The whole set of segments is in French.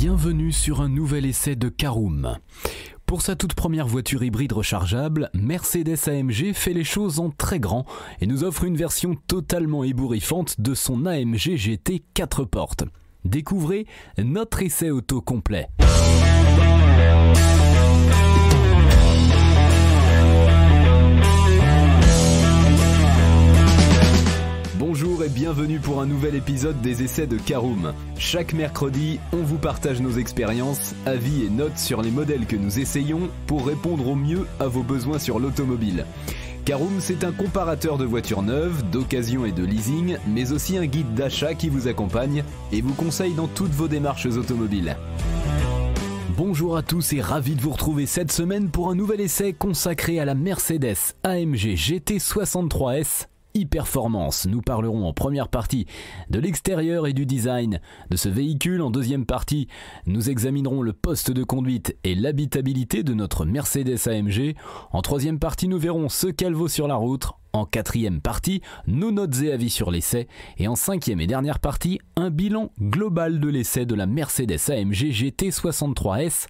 Bienvenue sur un nouvel essai de Caroom. Pour sa toute première voiture hybride rechargeable, Mercedes AMG fait les choses en très grand et nous offre une version totalement ébouriffante de son AMG GT 4 portes. Découvrez notre essai auto complet. Bonjour et bienvenue pour un nouvel épisode des essais de Caroom. Chaque mercredi, on vous partage nos expériences, avis et notes sur les modèles que nous essayons pour répondre au mieux à vos besoins sur l'automobile. Caroom, c'est un comparateur de voitures neuves, d'occasion et de leasing, mais aussi un guide d'achat qui vous accompagne et vous conseille dans toutes vos démarches automobiles. Bonjour à tous et ravi de vous retrouver cette semaine pour un nouvel essai consacré à la Mercedes AMG GT63S e-performance. Nous parlerons en première partie de l'extérieur et du design de ce véhicule. En deuxième partie, nous examinerons le poste de conduite et l'habitabilité de notre Mercedes AMG. En troisième partie, nous verrons ce qu'elle vaut sur la route. En quatrième partie, nos notes et avis sur l'essai. Et en cinquième et dernière partie, un bilan global de l'essai de la Mercedes AMG GT63S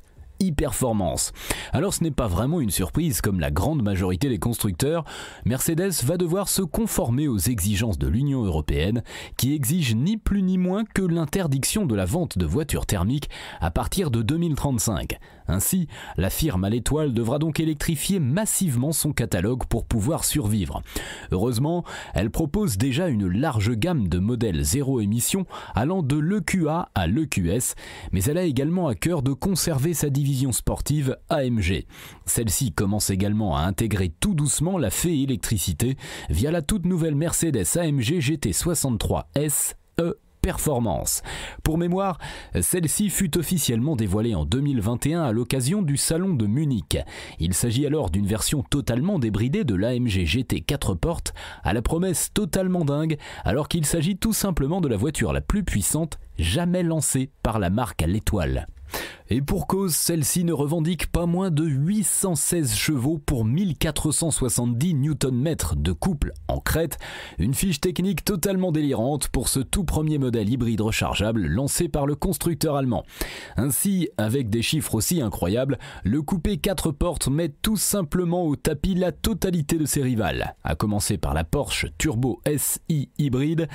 performance Alors ce n'est pas vraiment une surprise, comme la grande majorité des constructeurs, Mercedes va devoir se conformer aux exigences de l'Union européenne, qui exige ni plus ni moins que l'interdiction de la vente de voitures thermiques à partir de 2035. Ainsi, la firme à l'étoile devra donc électrifier massivement son catalogue pour pouvoir survivre. Heureusement, elle propose déjà une large gamme de modèles zéro émission allant de l'EQA à l'EQS, mais elle a également à cœur de conserver sa division sportive AMG. Celle-ci commence également à intégrer tout doucement la fée électricité via la toute nouvelle Mercedes AMG GT63 S E performance. Pour mémoire, celle-ci fut officiellement dévoilée en 2021 à l'occasion du salon de Munich. Il s'agit alors d'une version totalement débridée de l'AMG GT 4 portes, à la promesse totalement dingue, alors qu'il s'agit tout simplement de la voiture la plus puissante jamais lancée par la marque à l'étoile. Et pour cause, celle-ci ne revendique pas moins de 816 chevaux pour 1470 Nm de couple en crête, une fiche technique totalement délirante pour ce tout premier modèle hybride rechargeable lancé par le constructeur allemand. Ainsi, avec des chiffres aussi incroyables, le coupé 4 portes met tout simplement au tapis la totalité de ses rivales, à commencer par la Porsche Turbo SI hybride,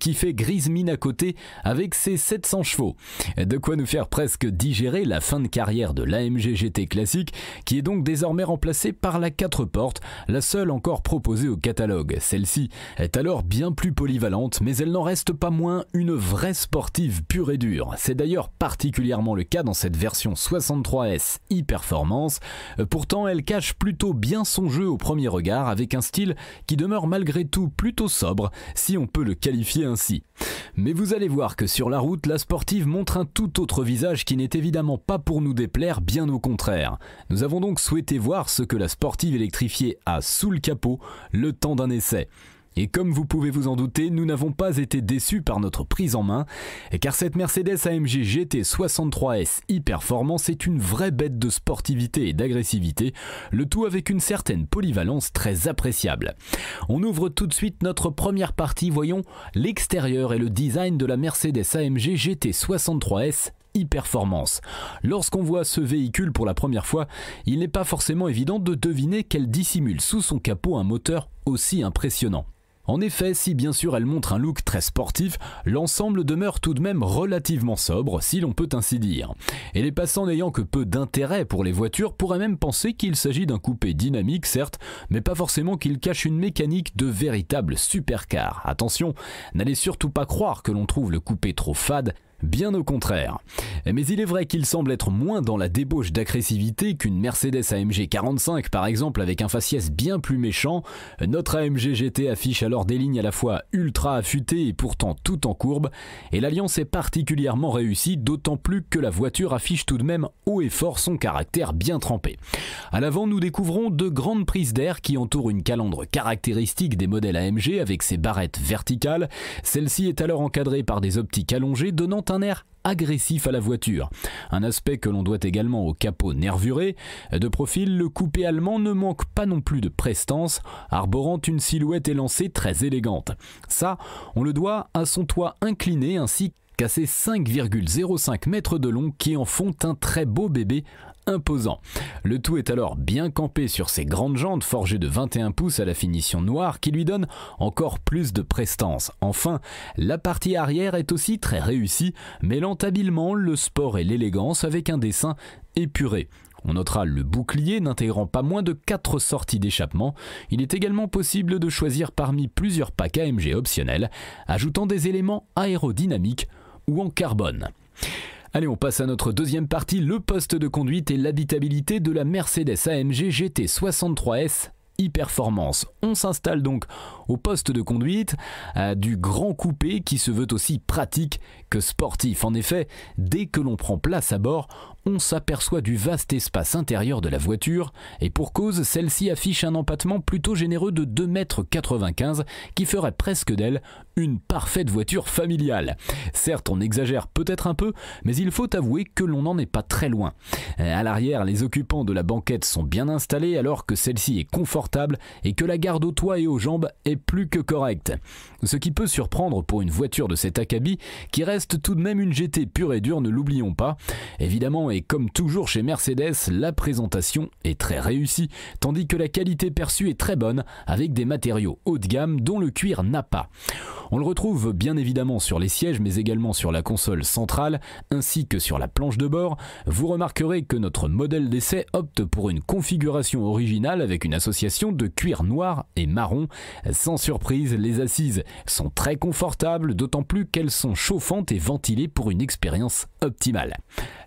qui fait grise mine à côté avec ses 700 chevaux. De quoi nous faire presque 10% digérer la fin de carrière de l'AMG GT classique, qui est donc désormais remplacée par la 4 portes, la seule encore proposée au catalogue. Celle-ci est alors bien plus polyvalente, mais elle n'en reste pas moins une vraie sportive pure et dure. C'est d'ailleurs particulièrement le cas dans cette version 63S e-performance. Pourtant, elle cache plutôt bien son jeu au premier regard, avec un style qui demeure malgré tout plutôt sobre, si on peut le qualifier ainsi. Mais vous allez voir que sur la route, la sportive montre un tout autre visage qui n'est évidemment pas pour nous déplaire, bien au contraire. Nous avons donc souhaité voir ce que la sportive électrifiée a sous le capot le temps d'un essai. Et comme vous pouvez vous en douter, nous n'avons pas été déçus par notre prise en main, car cette Mercedes AMG GT 63S e-performance est une vraie bête de sportivité et d'agressivité, le tout avec une certaine polyvalence très appréciable. On ouvre tout de suite notre première partie, voyons l'extérieur et le design de la Mercedes AMG GT 63S e-performance. Lorsqu'on voit ce véhicule pour la première fois, il n'est pas forcément évident de deviner qu'elle dissimule sous son capot un moteur aussi impressionnant. En effet, si bien sûr elle montre un look très sportif, l'ensemble demeure tout de même relativement sobre, si l'on peut ainsi dire. Et les passants n'ayant que peu d'intérêt pour les voitures pourraient même penser qu'il s'agit d'un coupé dynamique, certes, mais pas forcément qu'il cache une mécanique de véritable supercar. Attention, n'allez surtout pas croire que l'on trouve le coupé trop fade, Bien au contraire. Mais il est vrai qu'il semble être moins dans la débauche d'agressivité qu'une Mercedes AMG 45 par exemple avec un faciès bien plus méchant. Notre AMG GT affiche alors des lignes à la fois ultra affûtées et pourtant tout en courbe. Et l'alliance est particulièrement réussie, d'autant plus que la voiture affiche tout de même haut et fort son caractère bien trempé. À l'avant, nous découvrons deux grandes prises d'air qui entourent une calandre caractéristique des modèles AMG avec ses barrettes verticales. Celle-ci est alors encadrée par des optiques allongées donnant un air agressif à la voiture. Un aspect que l'on doit également au capot nervuré. De profil, le coupé allemand ne manque pas non plus de prestance, arborant une silhouette élancée très élégante. Ça, on le doit à son toit incliné ainsi à 5,05 mètres de long qui en font un très beau bébé imposant. Le tout est alors bien campé sur ses grandes jantes forgées de 21 pouces à la finition noire qui lui donne encore plus de prestance. Enfin, la partie arrière est aussi très réussie, mêlant habilement le sport et l'élégance avec un dessin épuré. On notera le bouclier n'intégrant pas moins de 4 sorties d'échappement. Il est également possible de choisir parmi plusieurs packs AMG optionnels, ajoutant des éléments aérodynamiques ou en carbone. Allez, on passe à notre deuxième partie, le poste de conduite et l'habitabilité de la Mercedes AMG GT 63S e-performance. On s'installe donc au poste de conduite à du grand coupé qui se veut aussi pratique que sportif. En effet, dès que l'on prend place à bord, on s'aperçoit du vaste espace intérieur de la voiture, et pour cause, celle-ci affiche un empattement plutôt généreux de 2,95 m qui ferait presque d'elle une parfaite voiture familiale. Certes, on exagère peut-être un peu, mais il faut avouer que l'on n'en est pas très loin. Euh, à l'arrière, les occupants de la banquette sont bien installés alors que celle-ci est confortable et que la garde au toit et aux jambes est plus que correcte. Ce qui peut surprendre pour une voiture de cet acabit qui reste tout de même une GT pure et dure, ne l'oublions pas. Évidemment, comme toujours chez Mercedes, la présentation est très réussie, tandis que la qualité perçue est très bonne avec des matériaux haut de gamme dont le cuir n'a pas. On le retrouve bien évidemment sur les sièges mais également sur la console centrale ainsi que sur la planche de bord. Vous remarquerez que notre modèle d'essai opte pour une configuration originale avec une association de cuir noir et marron. Sans surprise, les assises sont très confortables, d'autant plus qu'elles sont chauffantes et ventilées pour une expérience optimale.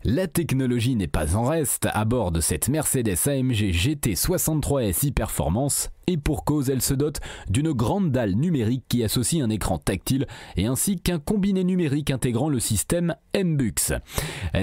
La technologie technologie n'est pas en reste à bord de cette Mercedes AMG GT 63SI Performance et pour cause elle se dote d'une grande dalle numérique qui associe un écran tactile et ainsi qu'un combiné numérique intégrant le système MBUX.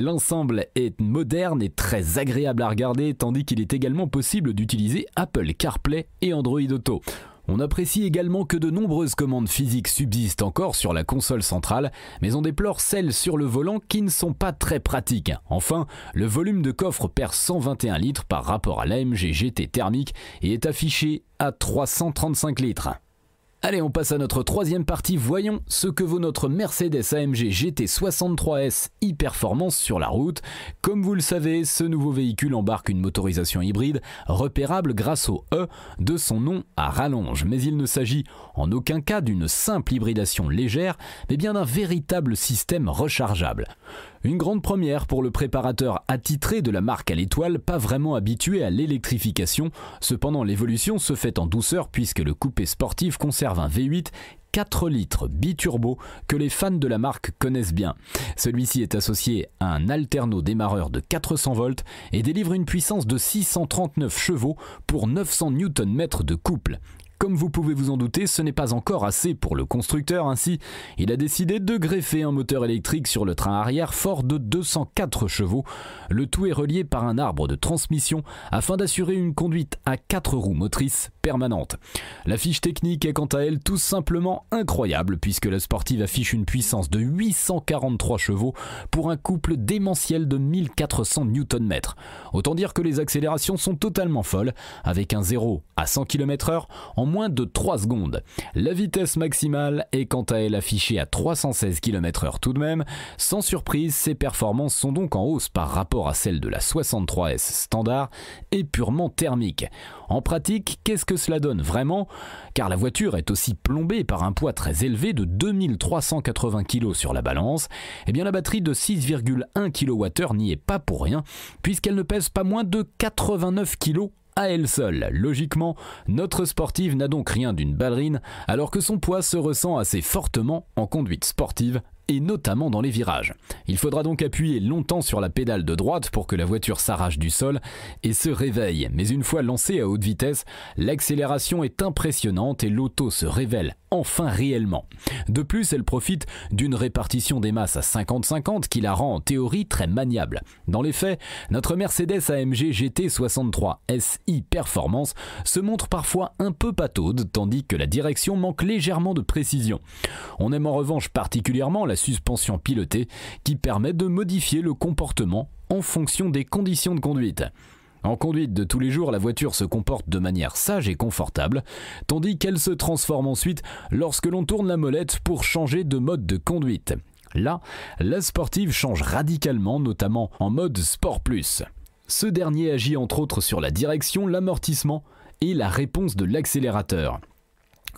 L'ensemble est moderne et très agréable à regarder tandis qu'il est également possible d'utiliser Apple CarPlay et Android Auto. On apprécie également que de nombreuses commandes physiques subsistent encore sur la console centrale, mais on déplore celles sur le volant qui ne sont pas très pratiques. Enfin, le volume de coffre perd 121 litres par rapport à l'AMG GT thermique et est affiché à 335 litres. Allez, on passe à notre troisième partie. Voyons ce que vaut notre Mercedes AMG GT63S e-Performance sur la route. Comme vous le savez, ce nouveau véhicule embarque une motorisation hybride repérable grâce au E de son nom à rallonge. Mais il ne s'agit en aucun cas d'une simple hybridation légère, mais bien d'un véritable système rechargeable. Une grande première pour le préparateur attitré de la marque à l'étoile, pas vraiment habitué à l'électrification. Cependant, l'évolution se fait en douceur puisque le coupé sportif conserve un V8 4 litres biturbo que les fans de la marque connaissent bien. Celui-ci est associé à un alterno démarreur de 400 volts et délivre une puissance de 639 chevaux pour 900 Nm de couple. Comme vous pouvez vous en douter, ce n'est pas encore assez pour le constructeur, ainsi il a décidé de greffer un moteur électrique sur le train arrière fort de 204 chevaux. Le tout est relié par un arbre de transmission afin d'assurer une conduite à 4 roues motrices permanente. La fiche technique est quant à elle tout simplement incroyable puisque la sportive affiche une puissance de 843 chevaux pour un couple démentiel de 1400 Nm. Autant dire que les accélérations sont totalement folles avec un 0 à 100 km/h en moins de 3 secondes. La vitesse maximale est quant à elle affichée à 316 km/h tout de même. Sans surprise, ses performances sont donc en hausse par rapport à celle de la 63S standard et purement thermique. En pratique, qu'est-ce que cela donne vraiment, car la voiture est aussi plombée par un poids très élevé de 2380 kg sur la balance, et eh bien la batterie de 6,1 kWh n'y est pas pour rien, puisqu'elle ne pèse pas moins de 89 kg à elle seule. Logiquement, notre sportive n'a donc rien d'une ballerine, alors que son poids se ressent assez fortement en conduite sportive et notamment dans les virages. Il faudra donc appuyer longtemps sur la pédale de droite pour que la voiture s'arrache du sol et se réveille, mais une fois lancée à haute vitesse, l'accélération est impressionnante et l'auto se révèle enfin réellement. De plus, elle profite d'une répartition des masses à 50-50 qui la rend en théorie très maniable. Dans les faits, notre Mercedes AMG GT63 SI Performance se montre parfois un peu pataude, tandis que la direction manque légèrement de précision. On aime en revanche particulièrement la la suspension pilotée qui permet de modifier le comportement en fonction des conditions de conduite. En conduite de tous les jours, la voiture se comporte de manière sage et confortable, tandis qu'elle se transforme ensuite lorsque l'on tourne la molette pour changer de mode de conduite. Là, la sportive change radicalement, notamment en mode Sport Plus. Ce dernier agit entre autres sur la direction, l'amortissement et la réponse de l'accélérateur.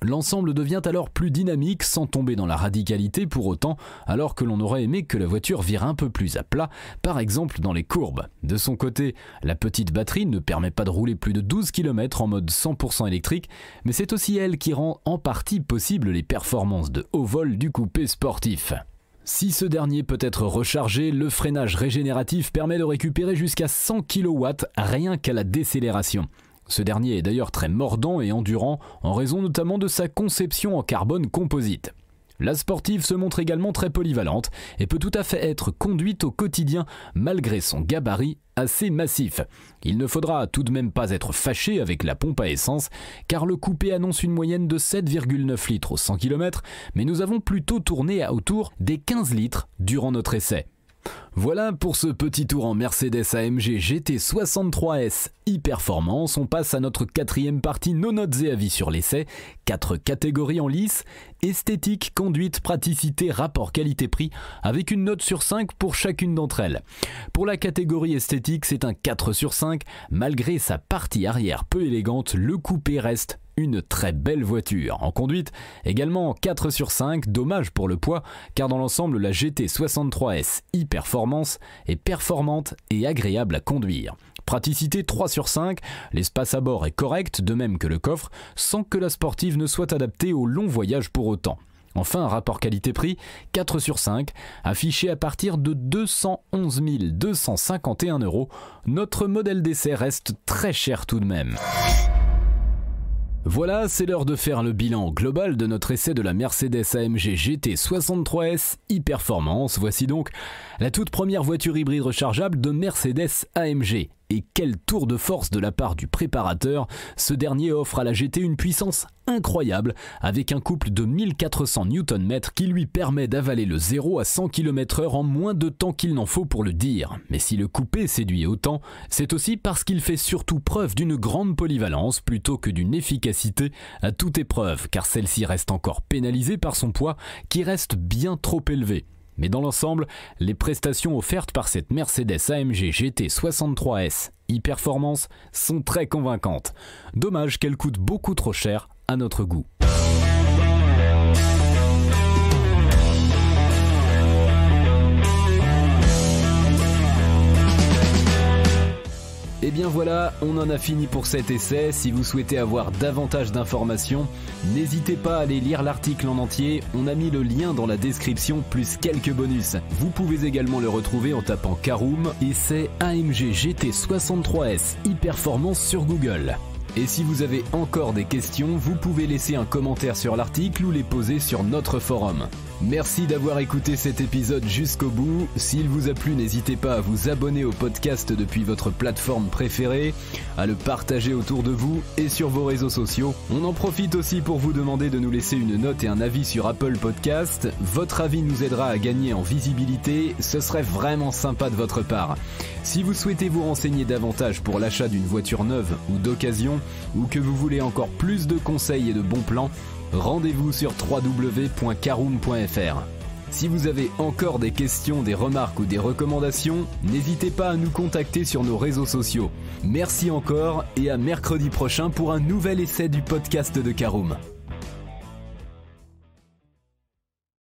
L'ensemble devient alors plus dynamique sans tomber dans la radicalité pour autant, alors que l'on aurait aimé que la voiture vire un peu plus à plat, par exemple dans les courbes. De son côté, la petite batterie ne permet pas de rouler plus de 12 km en mode 100% électrique, mais c'est aussi elle qui rend en partie possible les performances de haut vol du coupé sportif. Si ce dernier peut être rechargé, le freinage régénératif permet de récupérer jusqu'à 100 kW rien qu'à la décélération. Ce dernier est d'ailleurs très mordant et endurant en raison notamment de sa conception en carbone composite. La sportive se montre également très polyvalente et peut tout à fait être conduite au quotidien malgré son gabarit assez massif. Il ne faudra tout de même pas être fâché avec la pompe à essence car le coupé annonce une moyenne de 7,9 litres au 100 km mais nous avons plutôt tourné à autour des 15 litres durant notre essai. Voilà pour ce petit tour en Mercedes AMG GT 63S e-Performance. On passe à notre quatrième partie, nos notes et avis sur l'essai. 4 catégories en lice, esthétique, conduite, praticité, rapport qualité-prix, avec une note sur 5 pour chacune d'entre elles. Pour la catégorie esthétique, c'est un 4 sur 5. Malgré sa partie arrière peu élégante, le coupé reste une très belle voiture. En conduite, également 4 sur 5, dommage pour le poids, car dans l'ensemble, la GT63S e-Performance est performante et agréable à conduire. Praticité 3 sur 5, l'espace à bord est correct, de même que le coffre, sans que la sportive ne soit adaptée au long voyage pour autant. Enfin, rapport qualité-prix 4 sur 5, affiché à partir de 211 251 euros. Notre modèle d'essai reste très cher tout de même. Voilà, c'est l'heure de faire le bilan global de notre essai de la Mercedes AMG GT 63S e-Performance. Voici donc la toute première voiture hybride rechargeable de Mercedes AMG. Et quel tour de force de la part du préparateur, ce dernier offre à la GT une puissance incroyable avec un couple de 1400 Nm qui lui permet d'avaler le 0 à 100 km/h en moins de temps qu'il n'en faut pour le dire. Mais si le coupé séduit autant, c'est aussi parce qu'il fait surtout preuve d'une grande polyvalence plutôt que d'une efficacité à toute épreuve, car celle-ci reste encore pénalisée par son poids qui reste bien trop élevé. Mais dans l'ensemble, les prestations offertes par cette Mercedes AMG GT 63S e-Performance sont très convaincantes. Dommage qu'elle coûte beaucoup trop cher à notre goût. Et eh bien voilà, on en a fini pour cet essai. Si vous souhaitez avoir davantage d'informations, n'hésitez pas à aller lire l'article en entier. On a mis le lien dans la description plus quelques bonus. Vous pouvez également le retrouver en tapant Karoom, essai AMG GT63S e-performance sur Google. Et si vous avez encore des questions, vous pouvez laisser un commentaire sur l'article ou les poser sur notre forum. Merci d'avoir écouté cet épisode jusqu'au bout. S'il vous a plu, n'hésitez pas à vous abonner au podcast depuis votre plateforme préférée, à le partager autour de vous et sur vos réseaux sociaux. On en profite aussi pour vous demander de nous laisser une note et un avis sur Apple Podcast. Votre avis nous aidera à gagner en visibilité. Ce serait vraiment sympa de votre part. Si vous souhaitez vous renseigner davantage pour l'achat d'une voiture neuve ou d'occasion, ou que vous voulez encore plus de conseils et de bons plans, rendez-vous sur www.caroom.fr. Si vous avez encore des questions, des remarques ou des recommandations, n'hésitez pas à nous contacter sur nos réseaux sociaux. Merci encore et à mercredi prochain pour un nouvel essai du podcast de Caroom.